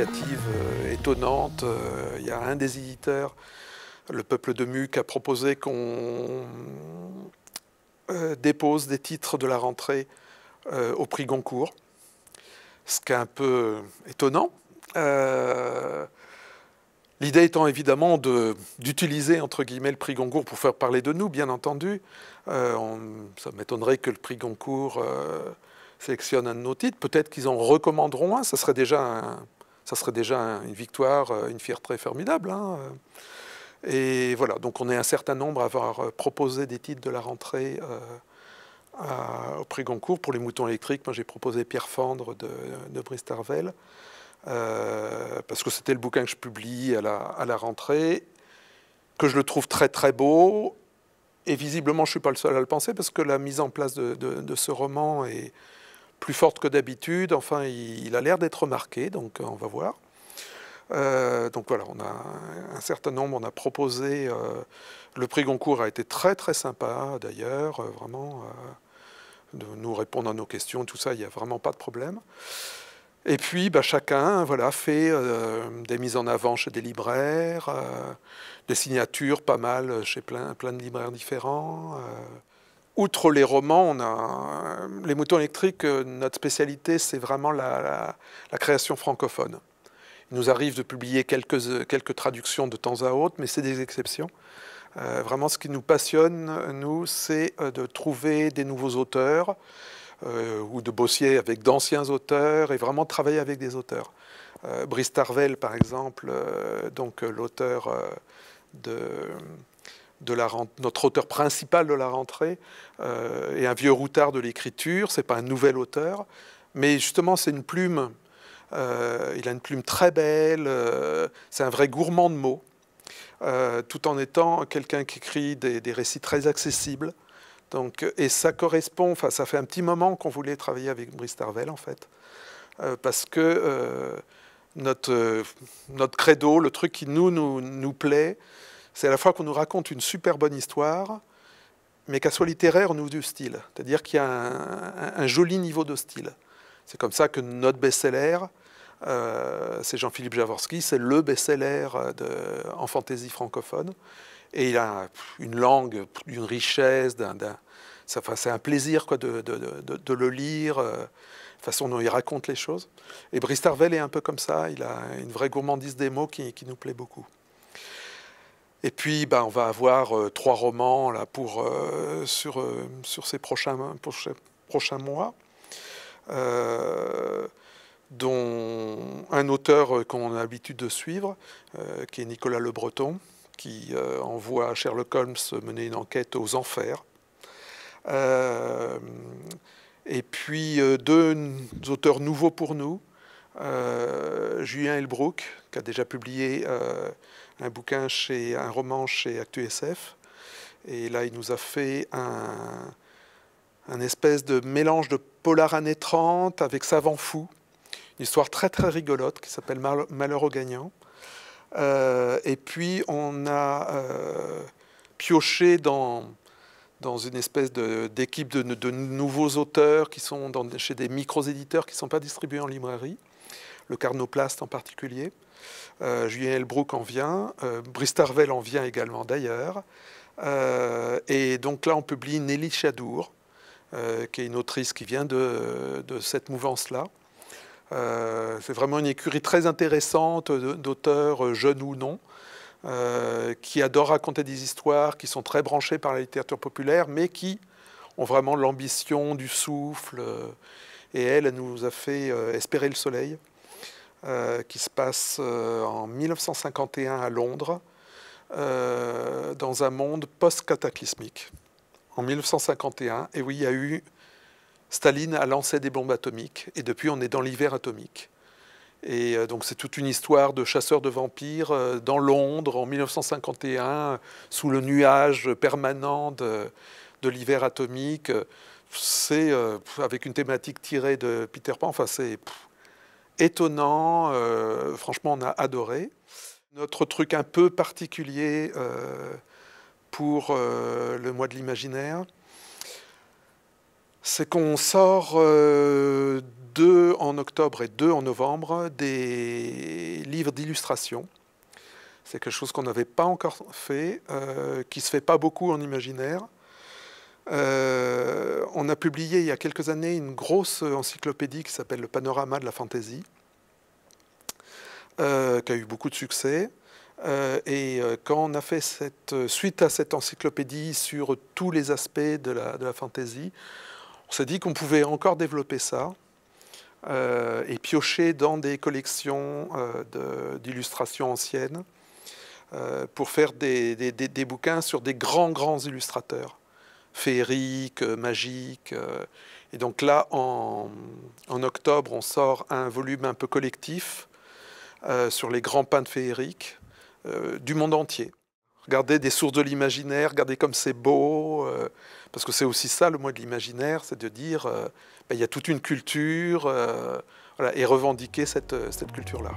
Euh, étonnante. Il euh, y a un des éditeurs, le peuple de Muc a proposé qu'on euh, dépose des titres de la rentrée au prix Goncourt, ce qui est un peu étonnant. L'idée étant évidemment d'utiliser entre guillemets le prix Goncourt pour faire parler de nous, bien entendu. ça m'étonnerait que le prix Goncourt sélectionne un de nos titres. Peut-être qu'ils en recommanderont un. Ça serait déjà un, ça serait déjà une victoire, euh, une très formidable. Hein, euh. Et voilà, donc on est un certain nombre à avoir euh, proposé des titres de la rentrée au prix Goncourt. Pour les moutons électriques, moi j'ai proposé Pierre Fendre de, Brice Tarvel, parce que c'était le bouquin que je publie à la, à la rentrée, que je le trouve très très beau. Et visiblement, je ne suis pas le seul à le penser, parce que la mise en place de, de ce roman est, plus forte que d'habitude. Enfin, il, a l'air d'être marqué, donc euh, on va voir. Euh, donc voilà, on a un certain nombre, on a proposé. Euh, le prix Goncourt a été très très sympa d'ailleurs, vraiment, de nous répondre à nos questions, tout ça, il n'y a vraiment pas de problème. Et puis bah, chacun voilà, fait des mises en avant chez des libraires, des signatures pas mal chez plein, plein de libraires différents outre les romans, les moutons électriques, euh, notre spécialité, c'est vraiment la, création francophone. Il nous arrive de publier quelques, euh, quelques traductions de temps à autre, mais c'est des exceptions. Euh, vraiment, ce qui nous passionne, nous, c'est de trouver des nouveaux auteurs ou de bosser avec d'anciens auteurs et vraiment travailler avec des auteurs. Brice Tarvel, par exemple, donc l'auteur de la notre auteur principal de la rentrée et euh, est un vieux routard de l'écriture, c'est pas un nouvel auteur, mais justement c'est une plume, euh, il a une plume très belle, euh, c'est un vrai gourmand de mots, tout en étant quelqu'un qui écrit des, récits très accessibles. Donc, et ça correspond, enfin ça fait un petit moment qu'on voulait travailler avec Brice Tarvel en fait, parce que notre, notre credo, le truc qui nous, nous plaît, c'est à la fois qu'on nous raconte une super bonne histoire, mais qu'elle soit littéraire au du style, c'est-à-dire qu'il y a un, joli niveau de style. C'est comme ça que notre best-seller, euh, c'est Jean-Philippe Jaworski, c'est le best-seller de, en fantaisie francophone, et il a une langue, une richesse, d'un, ça, c'est un plaisir quoi, de, le lire. Euh, façon dont il raconte les choses. Et Brice Tarvel est un peu comme ça, il a une vraie gourmandise des mots qui nous plaît beaucoup. Et puis, ben, on va avoir euh, trois romans là, pour, euh, sur, euh, sur ces prochains, pour prochains mois, dont un auteur qu'on a l'habitude de suivre, qui est Nicolas Le Breton, qui envoie Sherlock Holmes mener une enquête aux enfers. et puis deux auteurs nouveaux pour nous, Julien Elbrook, qui a déjà publié un bouquin chez un roman chez ActuSF. Et là, il nous a fait un, espèce de mélange de polar années 30 avec Savant Fou, une histoire très très rigolote qui s'appelle Malheur aux gagnant. Euh, et puis on a euh, pioché dans, dans une espèce d'équipe de, nouveaux auteurs qui sont dans, chez des micro-éditeurs qui ne sont pas distribués en librairie, le Carnoplast en particulier. Euh, Julien Elbrook en vient, euh, Brice Tarvel en vient également d'ailleurs. Euh, et donc là, on publie Nelly Chadour, qui est une autrice qui vient de, cette mouvance-là. c'est vraiment une écurie très intéressante d'auteurs, jeunes ou non, qui adorent raconter des histoires, qui sont très branchées par la littérature populaire, mais qui ont vraiment l'ambition du souffle. et elle, elle nous a fait espérer le soleil. Euh, qui se passe euh, en 1951 à Londres, euh, dans un monde post-cataclysmique. En 1951, et oui, il y a eu Staline a lancé des bombes atomiques et depuis on est dans l'hiver atomique. Et donc c'est toute une histoire de chasseurs de vampires dans Londres en 1951, sous le nuage permanent de, de l'hiver atomique. C'est avec une thématique tirée de Peter Pan. Enfin, c'est étonnant. Euh, franchement, on a adoré. Notre truc un peu particulier euh, pour euh, le mois de l'imaginaire, c'est qu'on sort deux en octobre et deux en novembre des livres d'illustration. C'est quelque chose qu'on n'avait pas encore fait, qui ne se fait pas beaucoup en imaginaire. Euh, on a publié il y a quelques années une grosse encyclopédie qui s'appelle Le panorama de la fantaisie, euh, qui a eu beaucoup de succès. Euh, et quand on a fait cette suite à cette encyclopédie sur tous les aspects de la, fantaisie, on s'est dit qu'on pouvait encore développer ça et piocher dans des collections d'illustrations anciennes pour faire des bouquins sur des grands, grands illustrateurs féerique, euh, magique. Euh. Et donc là, en, octobre, on sort un volume un peu collectif euh, sur les grands peintres féeriques du monde entier. Regardez des sources de l'imaginaire, regardez comme c'est beau, parce que c'est aussi ça le mot de l'imaginaire, c'est de dire ben, il y a toute une culture, et revendiquer cette culture-là.